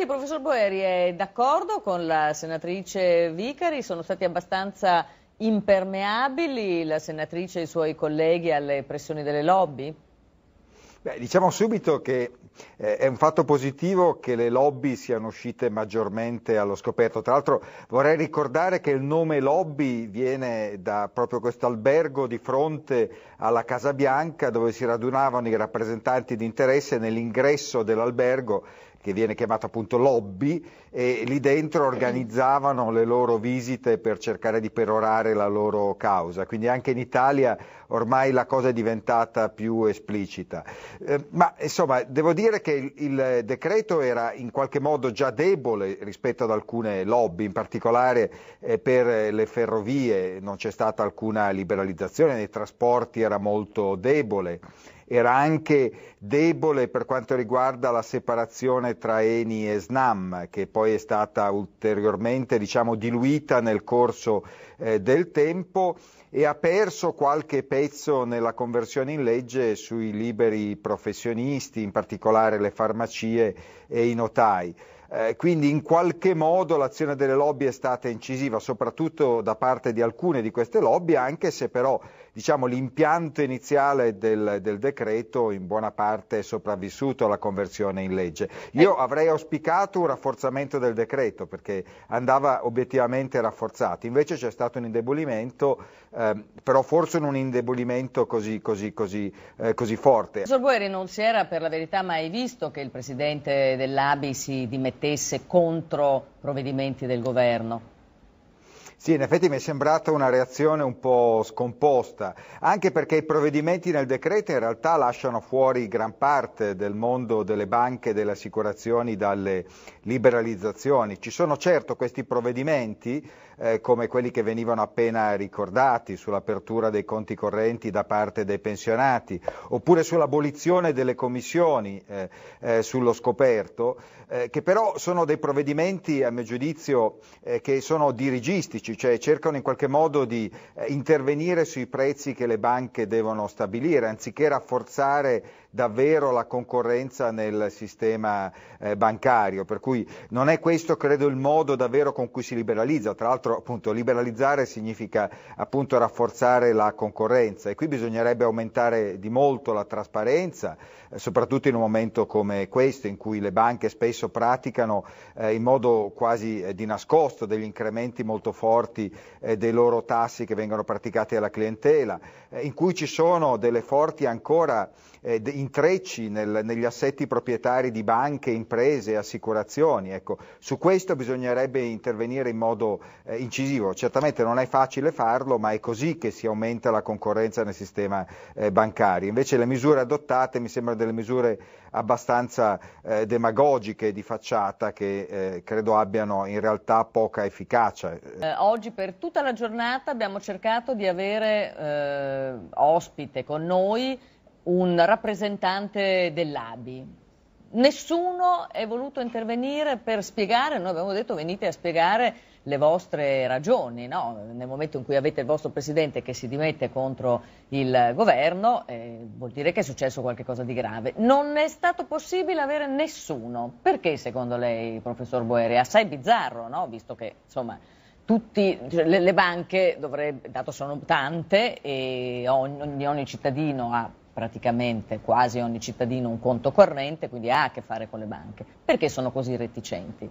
Infatti il professor Boeri è d'accordo con la senatrice Vicari, sono stati abbastanza impermeabili la senatrice e i suoi colleghi alle pressioni delle lobby? Beh, diciamo subito che eh, è un fatto positivo che le lobby siano uscite maggiormente allo scoperto. Tra l'altro vorrei ricordare che il nome lobby viene da proprio questo albergo di fronte alla Casa Bianca dove si radunavano i rappresentanti di interesse nell'ingresso dell'albergo che viene chiamata appunto lobby, e lì dentro organizzavano le loro visite per cercare di perorare la loro causa. Quindi anche in Italia ormai la cosa è diventata più esplicita. Eh, ma insomma, devo dire che il, il, decreto era in qualche modo già debole rispetto ad alcune lobby, in particolare eh, per le ferrovie non c'è stata alcuna liberalizzazione, nei trasporti era molto debole era anche debole per quanto riguarda la separazione tra Eni e Snam, che poi è stata ulteriormente diciamo, diluita nel corso eh, del tempo e ha perso qualche pezzo nella conversione in legge sui liberi professionisti, in particolare le farmacie e i notai. Eh, quindi in qualche modo l'azione delle lobby è stata incisiva, soprattutto da parte di alcune di queste lobby, anche se però diciamo, l'impianto iniziale del, del, decreto in buona parte è sopravvissuto alla conversione in legge. Io ecco. avrei auspicato un rafforzamento del decreto perché andava obiettivamente rafforzato, invece c'è stato un indebolimento, ehm, però forse non un indebolimento così, così, così, eh, così forte. Professor Boeri, non si era per la verità mai visto che il Presidente dell'ABI si dimettesse contro provvedimenti del Governo? Sì, in effetti mi è sembrata una reazione un po' scomposta, anche perché i provvedimenti nel decreto in realtà lasciano fuori gran parte del mondo delle banche e delle assicurazioni dalle liberalizzazioni. Ci sono certo questi provvedimenti, eh, come quelli che venivano appena ricordati, sull'apertura dei conti correnti da parte dei pensionati, oppure sull'abolizione delle commissioni eh, eh, sullo scoperto, eh, che però sono dei provvedimenti, a mio giudizio, eh, che sono dirigistici politici, cioè cercano in qualche modo di eh, intervenire sui prezzi che le banche devono stabilire, anziché rafforzare davvero la concorrenza nel sistema eh, bancario, per cui non è questo credo il modo davvero con cui si liberalizza, tra l'altro appunto liberalizzare significa appunto rafforzare la concorrenza e qui bisognerebbe aumentare di molto la trasparenza, eh, soprattutto in un momento come questo in cui le banche spesso praticano eh, in modo quasi eh, di nascosto degli incrementi molto forti eh, dei loro tassi che vengono praticati alla clientela, eh, in cui ci sono delle forti ancora eh, in intrecci nel, negli assetti proprietari di banche, imprese, e assicurazioni. Ecco, su questo bisognerebbe intervenire in modo eh, incisivo. Certamente non è facile farlo, ma è così che si aumenta la concorrenza nel sistema eh, bancario. Invece le misure adottate mi sembrano delle misure abbastanza eh, demagogiche di facciata che eh, credo abbiano in realtà poca efficacia. Eh, oggi per tutta la giornata abbiamo cercato di avere eh, ospite con noi un rappresentante dell'ABI. Nessuno è voluto intervenire per spiegare, noi abbiamo detto venite a spiegare le vostre ragioni, no? nel momento in cui avete il vostro Presidente che si dimette contro il governo eh, vuol dire che è successo qualcosa di grave. Non è stato possibile avere nessuno, perché secondo lei Professor Boeri? assai bizzarro, no? visto che insomma, tutti, cioè, le, le, banche, dovrebbe, dato sono tante e ogni, ogni cittadino ha praticamente quasi ogni cittadino un conto corrente, quindi ha a che fare con le banche. Perché sono così reticenti?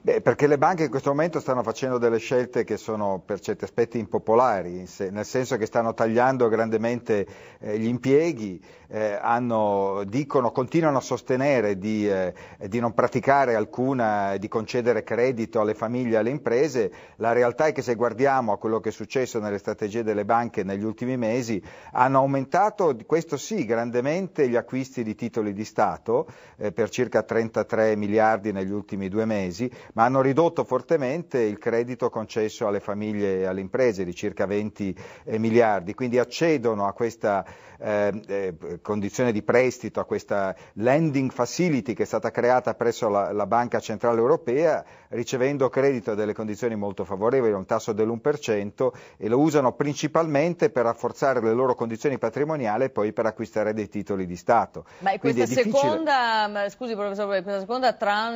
Beh, perché le banche in questo momento stanno facendo delle scelte che sono per certi aspetti impopolari, nel senso che stanno tagliando grandemente eh, gli impieghi, eh, hanno, dicono, continuano a sostenere di, eh, di, non praticare alcuna, di concedere credito alle famiglie e alle imprese. La realtà è che se guardiamo a quello che è successo nelle strategie delle banche negli ultimi mesi, hanno aumentato, questo sì, grandemente gli acquisti di titoli di Stato eh, per circa 33 miliardi negli ultimi due mesi ma hanno ridotto fortemente il credito concesso alle famiglie e alle imprese di circa 20 eh, miliardi, quindi accedono a questa ehm, eh, condizione di prestito, a questa lending facility che è stata creata presso la, la Banca Centrale Europea, ricevendo credito a delle condizioni molto favorevoli, a un tasso dell'1% e lo usano principalmente per rafforzare le loro condizioni patrimoniali e poi per acquistare dei titoli di Stato. Ma questa, seconda, scusi, professor, questa seconda tranche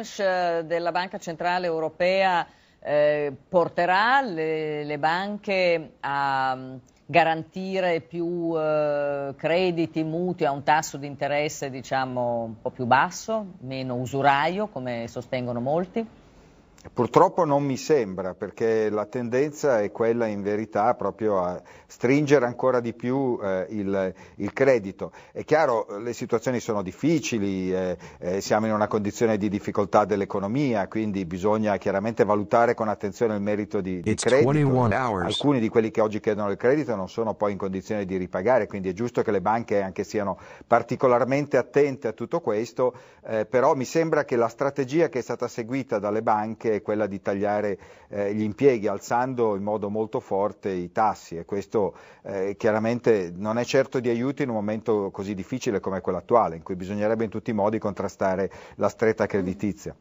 eh, della Banca Centrale Centrale Europea eh, porterà le, le, banche a mm, garantire più eh, crediti mutui a un tasso di interesse diciamo, un po' più basso, meno usuraio come sostengono molti? Purtroppo non mi sembra, perché la tendenza è quella in verità proprio a stringere ancora di più eh, il, il, credito. È chiaro, le situazioni sono difficili, eh, eh, siamo in una condizione di difficoltà dell'economia, quindi bisogna chiaramente valutare con attenzione il merito di, di credito. Alcuni di quelli che oggi chiedono il credito non sono poi in condizione di ripagare, quindi è giusto che le banche anche siano particolarmente attente a tutto questo, eh, però mi sembra che la strategia che è stata seguita dalle banche è quella di tagliare eh, gli impieghi, alzando in modo molto forte i tassi e questo eh, chiaramente non è certo di aiuto in un momento così difficile come quello attuale, in cui bisognerebbe in tutti i modi contrastare la stretta creditizia.